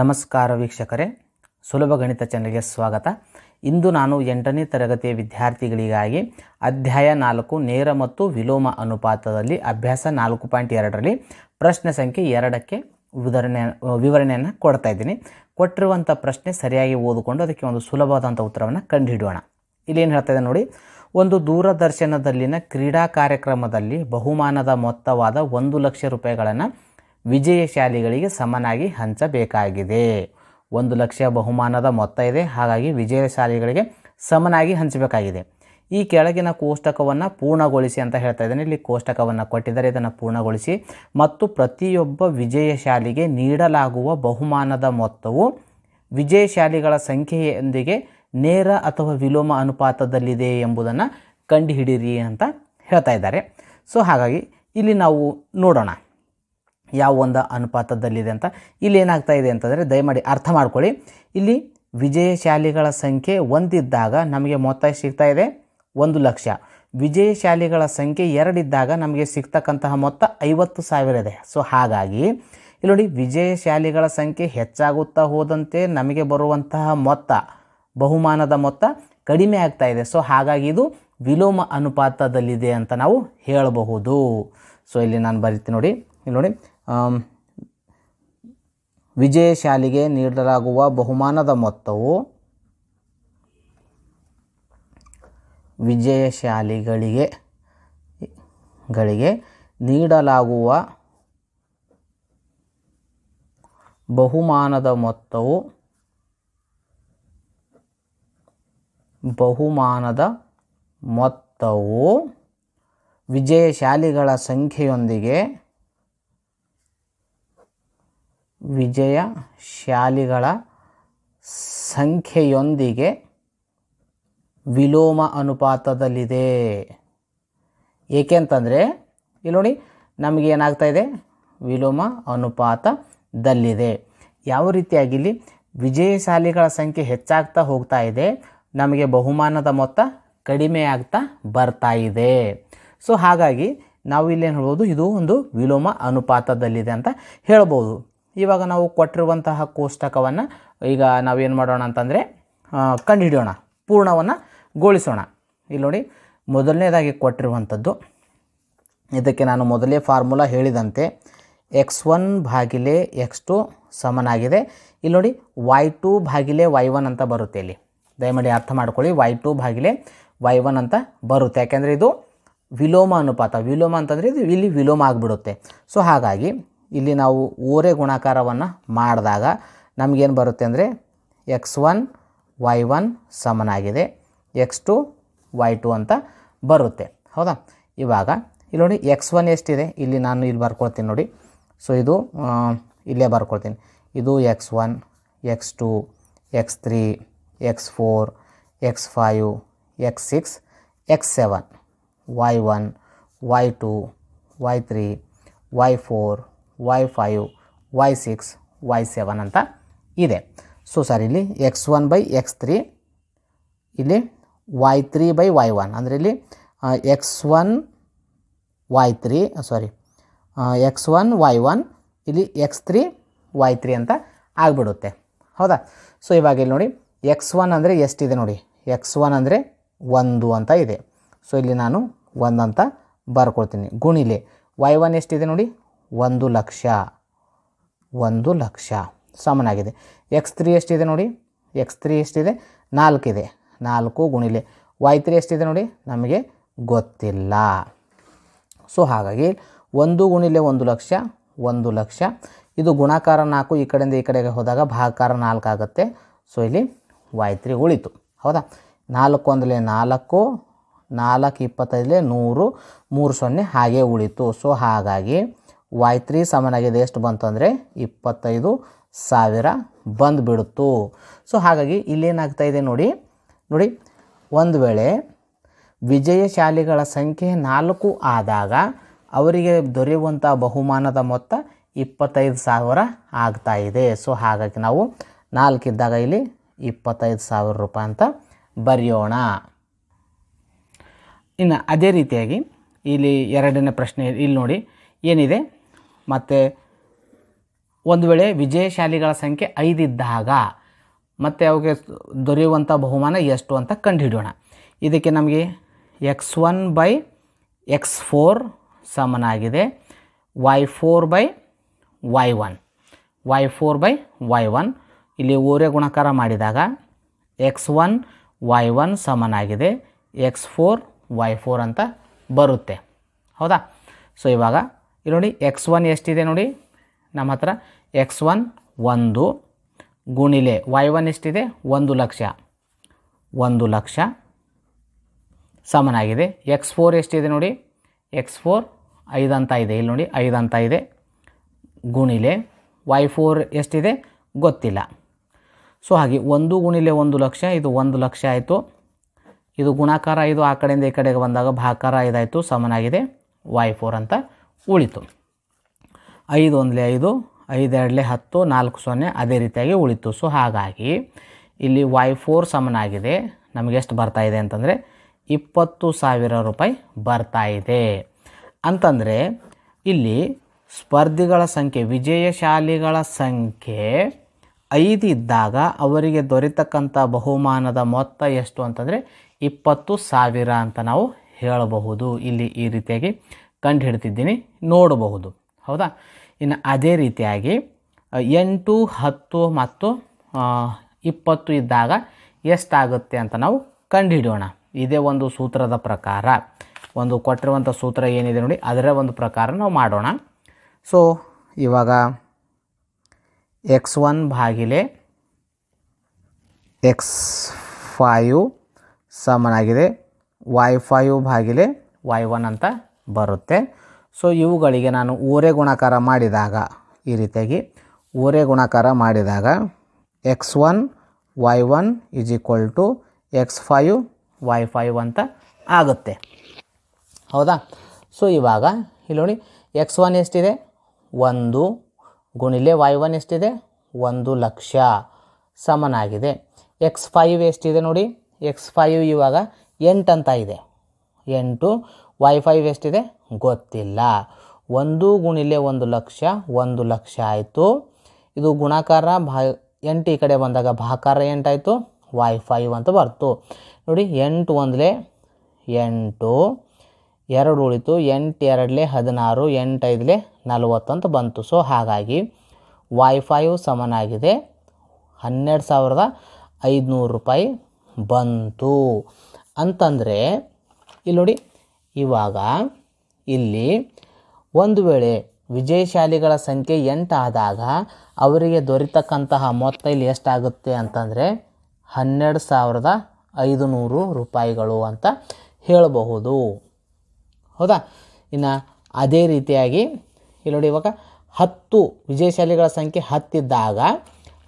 ನಮಸ್ಕಾರ ವೀಕ್ಷಕರೇ ಸುಲಭ ಗಣಿತ ಚಾನಲ್ಗೆ ಸ್ವಾಗತ ಇಂದು ನಾನು ಎಂಟನೇ ತರಗತಿಯ ವಿದ್ಯಾರ್ಥಿಗಳಿಗಾಗಿ ಅಧ್ಯಾಯ ನಾಲ್ಕು ನೇರ ಮತ್ತು ವಿಲೋಮ ಅನುಪಾತದಲ್ಲಿ ಅಭ್ಯಾಸ ನಾಲ್ಕು ಪಾಯಿಂಟ್ ಎರಡರಲ್ಲಿ ಪ್ರಶ್ನೆ ಸಂಖ್ಯೆ ಎರಡಕ್ಕೆ ವಿವರಣೆ ವಿವರಣೆಯನ್ನು ಕೊಡ್ತಾ ಇದ್ದೀನಿ ಕೊಟ್ಟಿರುವಂಥ ಪ್ರಶ್ನೆ ಸರಿಯಾಗಿ ಓದಿಕೊಂಡು ಅದಕ್ಕೆ ಒಂದು ಸುಲಭವಾದಂಥ ಉತ್ತರವನ್ನು ಇಲ್ಲಿ ಇಲ್ಲೇನು ಹೇಳ್ತಾ ಇದೆ ನೋಡಿ ಒಂದು ದೂರದರ್ಶನದಲ್ಲಿನ ಕ್ರೀಡಾ ಕಾರ್ಯಕ್ರಮದಲ್ಲಿ ಬಹುಮಾನದ ಮೊತ್ತವಾದ ಒಂದು ಲಕ್ಷ ರೂಪಾಯಿಗಳನ್ನು ವಿಜಯಶಾಲಿಗಳಿಗೆ ಸಮನಾಗಿ ಹಂಚಬೇಕಾಗಿದೆ ಒಂದು ಲಕ್ಷ ಬಹುಮಾನದ ಮೊತ್ತ ಇದೆ ಹಾಗಾಗಿ ವಿಜಯಶಾಲಿಗಳಿಗೆ ಸಮನಾಗಿ ಹಂಚಬೇಕಾಗಿದೆ ಈ ಕೆಳಗಿನ ಕೋಷ್ಟಕವನ್ನು ಪೂರ್ಣಗೊಳಿಸಿ ಅಂತ ಹೇಳ್ತಾ ಇದ್ದೇನೆ ಇಲ್ಲಿ ಕೋಷ್ಟಕವನ್ನು ಕೊಟ್ಟಿದ್ದಾರೆ ಇದನ್ನು ಪೂರ್ಣಗೊಳಿಸಿ ಮತ್ತು ಪ್ರತಿಯೊಬ್ಬ ವಿಜಯಶಾಲಿಗೆ ನೀಡಲಾಗುವ ಬಹುಮಾನದ ಮೊತ್ತವು ವಿಜಯಶಾಲಿಗಳ ಸಂಖ್ಯೆಯೊಂದಿಗೆ ನೇರ ಅಥವಾ ವಿಲೋಮ ಅನುಪಾತದಲ್ಲಿದೆ ಎಂಬುದನ್ನು ಕಂಡುಹಿಡಿಯಿರಿ ಅಂತ ಹೇಳ್ತಾ ಇದ್ದಾರೆ ಸೊ ಹಾಗಾಗಿ ಇಲ್ಲಿ ನಾವು ನೋಡೋಣ ಯಾವ ಒಂದು ಅನುಪಾತದಲ್ಲಿದೆ ಅಂತ ಇಲ್ಲಿ ಏನಾಗ್ತಾ ಇದೆ ಅಂತಂದರೆ ದಯಮಾಡಿ ಅರ್ಥ ಮಾಡ್ಕೊಳ್ಳಿ ಇಲ್ಲಿ ವಿಜಯಶಾಲಿಗಳ ಸಂಖ್ಯೆ ಒಂದಿದ್ದಾಗ ನಮಗೆ ಮೊತ್ತ ಸಿಗ್ತಾ ಇದೆ ಒಂದು ಲಕ್ಷ ವಿಜಯಶಾಲಿಗಳ ಸಂಖ್ಯೆ ಎರಡಿದ್ದಾಗ ನಮಗೆ ಸಿಗ್ತಕ್ಕಂತಹ ಮೊತ್ತ ಐವತ್ತು ಸಾವಿರ ಇದೆ ಸೊ ಹಾಗಾಗಿ ಇಲ್ಲಿ ನೋಡಿ ವಿಜಯಶಾಲಿಗಳ ಸಂಖ್ಯೆ ಹೆಚ್ಚಾಗುತ್ತಾ ಹೋದಂತೆ ನಮಗೆ ಬರುವಂತಹ ಮೊತ್ತ ಬಹುಮಾನದ ಮೊತ್ತ ಕಡಿಮೆ ಆಗ್ತಾ ಇದೆ ಸೊ ಹಾಗಾಗಿ ಇದು ವಿಲೋಮ ಅನುಪಾತದಲ್ಲಿದೆ ಅಂತ ನಾವು ಹೇಳಬಹುದು ಸೊ ಇಲ್ಲಿ ನಾನು ಬರೀತೀನಿ ನೋಡಿ ಇಲ್ಲಿ ನೋಡಿ ವಿಜಯಶಾಲಿಗೆ ನೀಡಲಾಗುವ ಬಹುಮಾನದ ಮೊತ್ತವು ವಿಜಯಶಾಲಿಗಳಿಗೆ ಗಳಿಗೆ ನೀಡಲಾಗುವ ಬಹುಮಾನದ ಮೊತ್ತವು ಬಹುಮಾನದ ಮೊತ್ತವು ವಿಜಯಶಾಲಿಗಳ ಸಂಖ್ಯೆಯೊಂದಿಗೆ ವಿಜಯ ಶಾಲಿಗಳ ಸಂಖ್ಯೆಯೊಂದಿಗೆ ವಿಲೋಮ ಅನುಪಾತದಲ್ಲಿದೆ ಏಕೆಂತಂದರೆ ಇಲ್ಲಿ ನೋಡಿ ನಮಗೆ ಏನಾಗ್ತಾ ಇದೆ ವಿಲೋಮ ಅನುಪಾತದಲ್ಲಿದೆ ಯಾವ ರೀತಿಯಾಗಿ ಇಲ್ಲಿ ಶಾಲಿಗಳ ಸಂಖ್ಯೆ ಹೆಚ್ಚಾಗ್ತಾ ಹೋಗ್ತಾ ಇದೆ ನಮಗೆ ಬಹುಮಾನದ ಮೊತ್ತ ಕಡಿಮೆ ಆಗ್ತಾ ಬರ್ತಾ ಇದೆ ಸೊ ಹಾಗಾಗಿ ನಾವು ಇಲ್ಲೇನು ಹೇಳ್ಬೋದು ಇದು ಒಂದು ವಿಲೋಮ ಅನುಪಾತದಲ್ಲಿದೆ ಅಂತ ಹೇಳ್ಬೋದು ಇವಾಗ ನಾವು ಕೊಟ್ಟಿರುವಂತಹ ಕೋಷ್ಟಕವನ್ನು ಈಗ ನಾವೇನು ಮಾಡೋಣ ಅಂತಂದರೆ ಕಂಡುಹಿಡಿಯೋಣ ಪೂರ್ಣವನ್ನು ಗೋಳಿಸೋಣ ಇಲ್ಲಿ ನೋಡಿ ಮೊದಲನೇದಾಗಿ ಕೊಟ್ಟಿರುವಂಥದ್ದು ಇದಕ್ಕೆ ನಾನು ಮೊದಲೇ ಫಾರ್ಮುಲಾ ಹೇಳಿದಂತೆ ಎಕ್ಸ್ ಒನ್ ಭಾಗಿಲೆ ಎಕ್ಸ್ ಟು ಸಮನಾಗಿದೆ ಇಲ್ಲಿ ನೋಡಿ ವೈ ಟು ಬಾಗಿಲೆ ವೈ ಒನ್ ಅಂತ ಬರುತ್ತೆ ಇಲ್ಲಿ ದಯಮಾಡಿ ಅರ್ಥ ಮಾಡ್ಕೊಳ್ಳಿ ವೈ ಟು ಬಾಗಿಲೆ ವೈ ಒನ್ ಅಂತ ಬರುತ್ತೆ ಯಾಕೆಂದರೆ ಇದು ವಿಲೋಮ ಅನುಪಾತ ವಿಲೋಮ ಅಂತಂದರೆ ಇದು ಇಲ್ಲಿ ವಿಲೋಮ ಆಗಿಬಿಡುತ್ತೆ ಸೊ ಹಾಗಾಗಿ ಇಲ್ಲಿ ನಾವು ಊರೇ ಗುಣಾಕಾರವನ್ನು ಮಾಡಿದಾಗ ನಮಗೇನು ಬರುತ್ತೆ ಅಂದರೆ ಎಕ್ಸ್ ಒನ್ ವೈ ಒನ್ ಸಮನಾಗಿದೆ ಎಕ್ಸ್ ಟು ವೈ ಟು ಅಂತ ಬರುತ್ತೆ ಹೌದಾ ಇವಾಗ ಇಲ್ಲಿ ನೋಡಿ ಎಕ್ಸ್ ಒನ್ ಎಷ್ಟಿದೆ ಇಲ್ಲಿ ನಾನು ಇಲ್ಲಿ ಬರ್ಕೊಳ್ತೀನಿ ನೋಡಿ ಸೊ ಇದು ಇಲ್ಲೇ ಬರ್ಕೊಳ್ತೀನಿ ಇದು X one X two X three X four X five X six X seven Y one Y two Y three Y four Y five Y six Y seven ಅಂತ ಇದೆ ಸೊ ಸರ್ ಇಲ್ಲಿ X one by X three ಇಲ್ಲಿ Y three by Y one ಅಂದರೆ ಇಲ್ಲಿ X one Y three sorry X one Y one ಇಲ್ಲಿ X three Y three ಅಂತ ಆಗಿಬಿಡುತ್ತೆ ಹೌದಾ ಸೊ ಇವಾಗ ಇಲ್ಲಿ ನೋಡಿ ಎಕ್ಸ್ ಒನ್ ಅಂದರೆ ಎಷ್ಟಿದೆ ನೋಡಿ ಎಕ್ಸ್ ಒನ್ ಅಂದರೆ ಒಂದು ಅಂತ ಇದೆ ಸೊ ಇಲ್ಲಿ ನಾನು ಒಂದು ಅಂತ ಬರ್ಕೊಳ್ತೀನಿ ಗುಣಿಲೆ ವೈ ಒನ್ ಎಷ್ಟಿದೆ ನೋಡಿ ಒಂದು ಲಕ್ಷ ಒಂದು ಲಕ್ಷ ಸಮನಾಗಿದೆ ಎಕ್ಸ್ ತ್ರೀ ಎಷ್ಟಿದೆ ನೋಡಿ ಎಕ್ಸ್ ತ್ರೀ ಎಷ್ಟಿದೆ ನಾಲ್ಕಿದೆ ನಾಲ್ಕು ಗುಣಿಲೆ ವೈ ತ್ರೀ ಎಷ್ಟಿದೆ ನೋಡಿ ನಮಗೆ ಗೊತ್ತಿಲ್ಲ ಸೊ ಹಾಗಾಗಿ ಒಂದು ಗುಣಿಲೆ ಒಂದು ಲಕ್ಷ ಒಂದು ಲಕ್ಷ ಇದು ಗುಣಾಕಾರ ನಾಲ್ಕು ಈ ಕಡೆಯಿಂದ ಈ ಕಡೆಗೆ ಹೋದಾಗ ಭಾಗಕಾರ ನಾಲ್ಕು ಆಗುತ್ತೆ ಸೊ ಇಲ್ಲಿ ವೈ ತ್ರೀ ಉಳಿತು ಹೌದಾ ನಾಲ್ಕು ಅಂದರೆ ನಾಲ್ಕು ನಾಲ್ಕು ಇಪ್ಪತ್ತೈದಲೇ ನೂರು ಮೂರು ಸೊನ್ನೆ ಹಾಗೆ ಉಳಿತು ಸೊ ಹಾಗಾಗಿ ವಾಯ್ ತ್ರೀ ಸಮನಾಗಿದೆ ಎಷ್ಟು ಬಂತು ಅಂದರೆ ಇಪ್ಪತ್ತೈದು ಸಾವಿರ ಬಂದುಬಿಡುತ್ತು ಸೊ ಹಾಗಾಗಿ ಇಲ್ಲೇನಾಗ್ತಾ ಇದೆ ನೋಡಿ ನೋಡಿ ಒಂದು ವೇಳೆ ವಿಜಯಶಾಲಿಗಳ ಸಂಖ್ಯೆ ನಾಲ್ಕು ಆದಾಗ ಅವರಿಗೆ ದೊರೆಯುವಂಥ ಬಹುಮಾನದ ಮೊತ್ತ ಇಪ್ಪತ್ತೈದು ಸಾವಿರ ಆಗ್ತಾ ಇದೆ ಸೊ ಹಾಗಾಗಿ ನಾವು ನಾಲ್ಕಿದ್ದಾಗ ಇಲ್ಲಿ ಇಪ್ಪತ್ತೈದು ಸಾವಿರ ರೂಪಾಯಿ ಅಂತ ಬರೆಯೋಣ ಇನ್ನು ಅದೇ ರೀತಿಯಾಗಿ ಇಲ್ಲಿ ಎರಡನೇ ಪ್ರಶ್ನೆ ಇಲ್ಲಿ ನೋಡಿ ಏನಿದೆ ಮತ್ತು ಒಂದು ವೇಳೆ ವಿಜಯಶಾಲಿಗಳ ಸಂಖ್ಯೆ ಐದಿದ್ದಾಗ ಮತ್ತು ಅವಕ್ಕೆ ದೊರೆಯುವಂಥ ಬಹುಮಾನ ಎಷ್ಟು ಅಂತ ಕಂಡುಹಿಡಿಯೋಣ ಇದಕ್ಕೆ ನಮಗೆ X one by X four ಸಮನಾಗಿದೆ Y four by Y one Y four by Y one ಇಲ್ಲಿ ಓರೆ ಗುಣಕಾರ ಮಾಡಿದಾಗ ಎಕ್ಸ್ ಒನ್ ವೈ ಒನ್ ಸಮನಾಗಿದೆ ಎಕ್ಸ್ ಫೋರ್ ವೈ ಫೋರ್ ಅಂತ ಬರುತ್ತೆ ಹೌದಾ ಸೊ ಇವಾಗ ಇಲ್ಲಿ ನೋಡಿ ಎಕ್ಸ್ ಒನ್ ಎಷ್ಟಿದೆ ನೋಡಿ ನಮ್ಮ ಹತ್ರ ಎಕ್ಸ್ ಒನ್ ಒಂದು ಗುಣಿಲೆ ವೈ ಒನ್ ಎಷ್ಟಿದೆ ಒಂದು ಲಕ್ಷ ಒಂದು ಲಕ್ಷ ಸಮನಾಗಿದೆ ಎಕ್ಸ್ ಫೋರ್ ಎಷ್ಟಿದೆ ನೋಡಿ ಎಕ್ಸ್ ಫೋರ್ ಐದು ಅಂತ ಇದೆ ಇಲ್ಲಿ ನೋಡಿ ಐದು ಅಂತ ಇದೆ ಗುಣಿಲೆ ವೈ ಫೋರ್ ಎಷ್ಟಿದೆ ಗೊತ್ತಿಲ್ಲ ಸೊ ಹಾಗೆ ಒಂದು ಗುಣಿಲೆ ಒಂದು ಲಕ್ಷ ಇದು ಒಂದು ಲಕ್ಷ ಆಯಿತು ಇದು ಗುಣಾಕಾರ ಇದು ಆ ಕಡೆಯಿಂದ ಈ ಕಡೆಗೆ ಬಂದಾಗ ಭಾಕಾರ ಇದಾಯಿತು ಸಮನಾಗಿದೆ ವೈ ಫೋರ್ ಅಂತ ಉಳಿತು ಐದು ಒಂದಲೇ ಐದು ಐದು ಎರಡಲೇ ಹತ್ತು ನಾಲ್ಕು ಸೊನ್ನೆ ಅದೇ ರೀತಿಯಾಗಿ ಉಳಿತು ಸೊ ಹಾಗಾಗಿ ಇಲ್ಲಿ ವೈ ಫೋರ್ ಸಮನಾಗಿದೆ ನಮಗೆ ಎಷ್ಟು ಬರ್ತಾ ಇದೆ ಅಂತಂದರೆ ಇಪ್ಪತ್ತು ಸಾವಿರ ರೂಪಾಯಿ ಬರ್ತಾ ಇದೆ ಅಂತಂದರೆ ಇಲ್ಲಿ ಸ್ಪರ್ಧಿಗಳ ಸಂಖ್ಯೆ ವಿಜಯಶಾಲಿಗಳ ಸಂಖ್ಯೆ ಐದು ಇದ್ದಾಗ ಅವರಿಗೆ ದೊರೆತಕ್ಕಂಥ ಬಹುಮಾನದ ಮೊತ್ತ ಎಷ್ಟು ಅಂತಂದರೆ ಇಪ್ಪತ್ತು ಸಾವಿರ ಅಂತ ನಾವು ಹೇಳಬಹುದು ಇಲ್ಲಿ ಈ ರೀತಿಯಾಗಿ ಕಂಡು ಹಿಡ್ತಿದ್ದೀನಿ ನೋಡಬಹುದು ಹೌದಾ ಇನ್ನು ಅದೇ ರೀತಿಯಾಗಿ ಎಂಟು ಹತ್ತು ಮತ್ತು ಇಪ್ಪತ್ತು ಇದ್ದಾಗ ಎಷ್ಟಾಗುತ್ತೆ ಅಂತ ನಾವು ಕಂಡುಹಿಡಿಯೋಣ ಇದೇ ಒಂದು ಸೂತ್ರದ ಪ್ರಕಾರ ಒಂದು ಕೊಟ್ಟಿರುವಂಥ ಸೂತ್ರ ಏನಿದೆ ನೋಡಿ ಅದರ ಒಂದು ಪ್ರಕಾರ ನಾವು ಮಾಡೋಣ ಸೊ ಇವಾಗ ಎಕ್ಸ್ ಒನ್ ಭಾಗಿಲೆ ಎಕ್ಸ್ ಫೈವ್ ಸಮನಾಗಿದೆ ವೈ ಫೈವ್ ಬಾಗಿಲೆ ವೈ ಒನ್ ಅಂತ ಬರುತ್ತೆ ಸೊ ಇವುಗಳಿಗೆ ನಾನು ಊರೆ ಗುಣಾಕಾರ ಮಾಡಿದಾಗ ಈ ರೀತಿಯಾಗಿ ಊರೆ ಗುಣಾಕಾರ ಮಾಡಿದಾಗ X one Y one is equal to X five Y five ಅಂತ ಆಗುತ್ತೆ ಹೌದಾ ಸೊ ಇವಾಗ ಇಲ್ಲಿ ನೋಡಿ ಎಕ್ಸ್ ಒನ್ ಎಷ್ಟಿದೆ ಒಂದು ಗುಣಿಲೆ ವೈ ಒನ್ ಎಷ್ಟಿದೆ ಒಂದು ಲಕ್ಷ ಸಮನಾಗಿದೆ ಎಕ್ಸ್ ಫೈವ್ ಎಷ್ಟಿದೆ ನೋಡಿ ಎಕ್ಸ್ ಫೈವ್ ಇವಾಗ ಎಂಟು ಅಂತ ಇದೆ ಎಂಟು ವೈಫೈ ಎಷ್ಟಿದೆ ಗೊತ್ತಿಲ್ಲ ಒಂದು ಗುಣಿಲೆ ಒಂದು ಲಕ್ಷ ಒಂದು ಲಕ್ಷ ಆಯಿತು ಇದು ಗುಣಾಕಾರ ಭಾ ಎಂಟು ಈ ಕಡೆ ಬಂದಾಗ ಭಾಕಾರ ಎಂಟಾಯಿತು ವೈಫೈ ಅಂತ ಬರ್ತು ನೋಡಿ ಎಂಟು ಒಂದಲೇ ಎಂಟು ಎರಡು ಉಳಿತು ಎಂಟು ಎರಡಲೇ ಹದಿನಾರು ಎಂಟು ಎಂಟೈದಲೇ ನಲವತ್ತಂತ ಬಂತು ಸೊ ಹಾಗಾಗಿ ವೈಫೈಯು ಸಮನಾಗಿದೆ ಹನ್ನೆರಡು ಸಾವಿರದ ಐದುನೂರು ರೂಪಾಯಿ ಬಂತು ಅಂತಂದರೆ ಇಲ್ಲಿ ನೋಡಿ ಇವಾಗ ಇಲ್ಲಿ ಒಂದು ವೇಳೆ ವಿಜಯಶಾಲಿಗಳ ಸಂಖ್ಯೆ ಎಂಟಾದಾಗ ಅವರಿಗೆ ದೊರೆತಕ್ಕಂತಹ ಮೊತ್ತ ಇಲ್ಲಿ ಎಷ್ಟಾಗುತ್ತೆ ಅಂತಂದರೆ ಹನ್ನೆರಡು ಸಾವಿರದ ಐದು ನೂರು ರೂಪಾಯಿಗಳು ಅಂತ ಹೇಳಬಹುದು ಹೌದಾ ಇನ್ನು ಅದೇ ರೀತಿಯಾಗಿ ಇಲ್ಲಿ ನೋಡಿ ಇವಾಗ ಹತ್ತು ವಿಜಯಶಾಲಿಗಳ ಸಂಖ್ಯೆ ಹತ್ತಿದ್ದಾಗ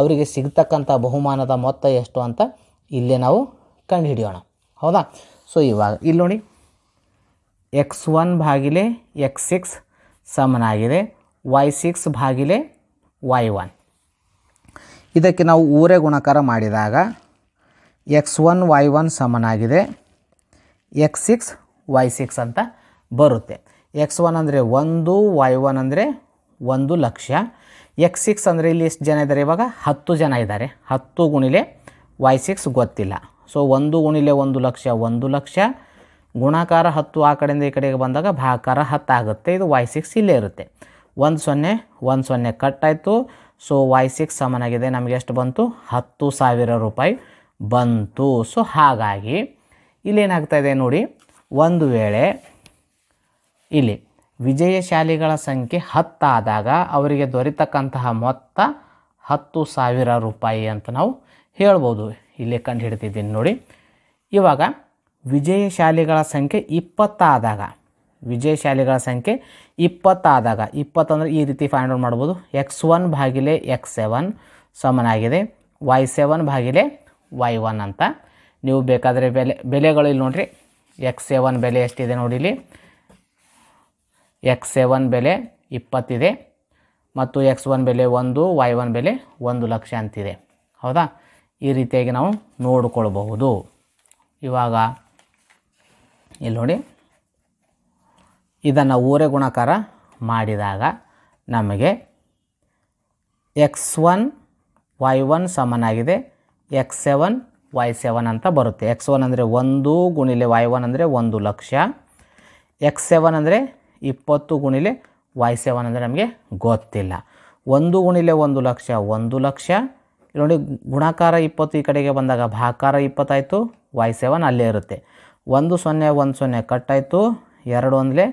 ಅವರಿಗೆ ಸಿಗ್ತಕ್ಕಂಥ ಬಹುಮಾನದ ಮೊತ್ತ ಎಷ್ಟು ಅಂತ ಇಲ್ಲೇ ನಾವು ಕಂಡುಹಿಡಿಯೋಣ ಹೌದಾ ಸೊ ಇವಾಗ ಇಲ್ಲಿ ನೋಡಿ ಎಕ್ಸ್ ಒನ್ ಭಾಗಿಲೆ ಎಕ್ಸ್ ಸಿಕ್ಸ್ ಸಮನಾಗಿದೆ ವೈ ಸಿಕ್ಸ್ ಭಾಗಿಲೆ ವೈ ಒನ್ ಇದಕ್ಕೆ ನಾವು ಊರೇ ಗುಣಕಾರ ಮಾಡಿದಾಗ ಎಕ್ಸ್ ಒನ್ ವೈ ಒನ್ ಸಮನಾಗಿದೆ ಎಕ್ಸ್ ಸಿಕ್ಸ್ ವೈ ಸಿಕ್ಸ್ ಅಂತ ಬರುತ್ತೆ ಎಕ್ಸ್ ಒನ್ ಅಂದರೆ ಒಂದು ವೈ ಒನ್ ಅಂದರೆ ಒಂದು ಲಕ್ಷ ಎಕ್ಸ್ ಸಿಕ್ಸ್ ಅಂದರೆ ಇಲ್ಲಿ ಎಷ್ಟು ಜನ ಇದ್ದಾರೆ ಇವಾಗ ಹತ್ತು ಜನ ಇದ್ದಾರೆ ಹತ್ತು ಗುಣಿಲೆ ವೈ ಸಿಕ್ಸ್ ಗೊತ್ತಿಲ್ಲ ಸೊ ಒಂದು ಗುಣಿಲೆ ಒಂದು ಲಕ್ಷ ಒಂದು ಲಕ್ಷ ಗುಣಾಕಾರ ಹತ್ತು ಆ ಕಡೆಯಿಂದ ಈ ಕಡೆಗೆ ಬಂದಾಗ ಭಾಕಾರ ಹತ್ತಾಗುತ್ತೆ ಇದು ವೈ ಸಿಕ್ಸ್ ಇಲ್ಲೇ ಇರುತ್ತೆ ಒಂದು ಸೊನ್ನೆ ಒಂದು ಸೊನ್ನೆ ಕಟ್ ಆಯಿತು ಸೊ ವೈ ಸಿಕ್ಸ್ ಸಮನಾಗಿದೆ ನಮಗೆ ಎಷ್ಟು ಬಂತು ಹತ್ತು ಸಾವಿರ ರೂಪಾಯಿ ಬಂತು ಸೊ ಹಾಗಾಗಿ ಇದೆ ನೋಡಿ ಒಂದು ವೇಳೆ ಇಲ್ಲಿ ವಿಜಯ ಶಾಲೆಗಳ ಸಂಖ್ಯೆ ಹತ್ತಾದಾಗ ಅವರಿಗೆ ದೊರೆತಕ್ಕಂತಹ ಮೊತ್ತ ಹತ್ತು ಸಾವಿರ ರೂಪಾಯಿ ಅಂತ ನಾವು ಹೇಳ್ಬೋದು ಇಲ್ಲಿ ಕಂಡು ಹಿಡಿತಿದ್ದೀನಿ ನೋಡಿ ಇವಾಗ ವಿಜಯಶಾಲಿಗಳ ಸಂಖ್ಯೆ ಇಪ್ಪತ್ತಾದಾಗ ವಿಜಯಶಾಲಿಗಳ ಸಂಖ್ಯೆ ಇಪ್ಪತ್ತಾದಾಗ ಇಪ್ಪತ್ತಂದರೆ ಈ ರೀತಿ ಫೈಂಡ್ ಔಟ್ ಮಾಡ್ಬೋದು ಎಕ್ಸ್ ಒನ್ ಭಾಗಿಲೆ ಎಕ್ಸ್ ಸೆವೆನ್ ಸಮನಾಗಿದೆ ವೈ ಸೆವೆನ್ ಭಾಗಿಲೆ ವೈ ಒನ್ ಅಂತ ನೀವು ಬೇಕಾದರೆ ಬೆಲೆ ಬೆಲೆಗಳು ಇಲ್ಲಿ ನೋಡಿರಿ ಎಕ್ಸ್ ಸೆವೆನ್ ಬೆಲೆ ಎಷ್ಟಿದೆ ನೋಡಿಲಿ ಎಕ್ಸ್ ಸೆವೆನ್ ಬೆಲೆ ಇಪ್ಪತ್ತಿದೆ ಮತ್ತು ಎಕ್ಸ್ ಒನ್ ಬೆಲೆ ಒಂದು ವೈ ಒನ್ ಬೆಲೆ ಒಂದು ಲಕ್ಷ ಅಂತಿದೆ ಹೌದಾ ಈ ರೀತಿಯಾಗಿ ನಾವು ನೋಡಿಕೊಳ್ಬಹುದು ಇವಾಗ ಇಲ್ಲಿ ನೋಡಿ ಇದನ್ನು ಊರೇ ಗುಣಕಾರ ಮಾಡಿದಾಗ ನಮಗೆ ಎಕ್ಸ್ ಒನ್ ವೈ ಒನ್ ಸಮನಾಗಿದೆ ಎಕ್ಸ್ ಸೆವೆನ್ ವೈ ಸೆವೆನ್ ಅಂತ ಬರುತ್ತೆ ಎಕ್ಸ್ ಒನ್ ಅಂದರೆ ಒಂದು ಗುಣಿಲೆ ವೈ ಒನ್ ಅಂದರೆ ಒಂದು ಲಕ್ಷ ಎಕ್ಸ್ ಸೆವೆನ್ ಅಂದರೆ ಇಪ್ಪತ್ತು ಗುಣಿಲೆ ವೈ ಸೆವೆನ್ ಅಂದರೆ ನಮಗೆ ಗೊತ್ತಿಲ್ಲ ಒಂದು ಗುಣಿಲೆ ಒಂದು ಲಕ್ಷ ಒಂದು ಲಕ್ಷ ನೋಡಿ ಗುಣಾಕಾರ ಇಪ್ಪತ್ತು ಈ ಕಡೆಗೆ ಬಂದಾಗ ಭಾಕಾರ ಇಪ್ಪತ್ತಾಯಿತು ವೈ ಸೆವೆನ್ ಅಲ್ಲೇ ಇರುತ್ತೆ ಒಂದು ಸೊನ್ನೆ ಒಂದು ಸೊನ್ನೆ ಕಟ್ಟಾಯಿತು ಎರಡು ಒಂದಲೇ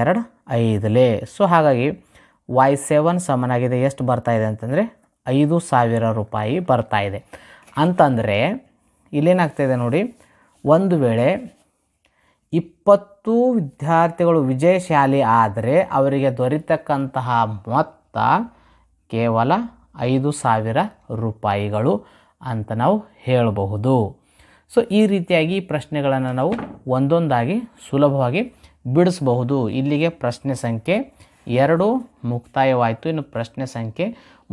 ಎರಡು ಐದಲೇ ಸೊ ಹಾಗಾಗಿ ವಾಯ್ ಸೆವೆನ್ ಸಮನಾಗಿದೆ ಎಷ್ಟು ಬರ್ತಾಯಿದೆ ಅಂತಂದರೆ ಐದು ಸಾವಿರ ರೂಪಾಯಿ ಬರ್ತಾಯಿದೆ ಅಂತಂದರೆ ಇಲ್ಲೇನಾಗ್ತಾಯಿದೆ ನೋಡಿ ಒಂದು ವೇಳೆ ಇಪ್ಪತ್ತು ವಿದ್ಯಾರ್ಥಿಗಳು ವಿಜಯಶಾಲಿ ಆದರೆ ಅವರಿಗೆ ದೊರೆತಕ್ಕಂತಹ ಮೊತ್ತ ಕೇವಲ ಐದು ಸಾವಿರ ರೂಪಾಯಿಗಳು ಅಂತ ನಾವು ಹೇಳಬಹುದು ಸೊ ಈ ರೀತಿಯಾಗಿ ಪ್ರಶ್ನೆಗಳನ್ನು ನಾವು ಒಂದೊಂದಾಗಿ ಸುಲಭವಾಗಿ ಬಿಡಿಸಬಹುದು ಇಲ್ಲಿಗೆ ಪ್ರಶ್ನೆ ಸಂಖ್ಯೆ ಎರಡು ಮುಕ್ತಾಯವಾಯಿತು ಇನ್ನು ಪ್ರಶ್ನೆ ಸಂಖ್ಯೆ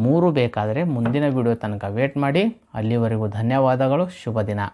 ಮೂರು ಬೇಕಾದರೆ ಮುಂದಿನ ವಿಡಿಯೋ ತನಕ ವೇಟ್ ಮಾಡಿ ಅಲ್ಲಿವರೆಗೂ ಧನ್ಯವಾದಗಳು ಶುಭ ದಿನ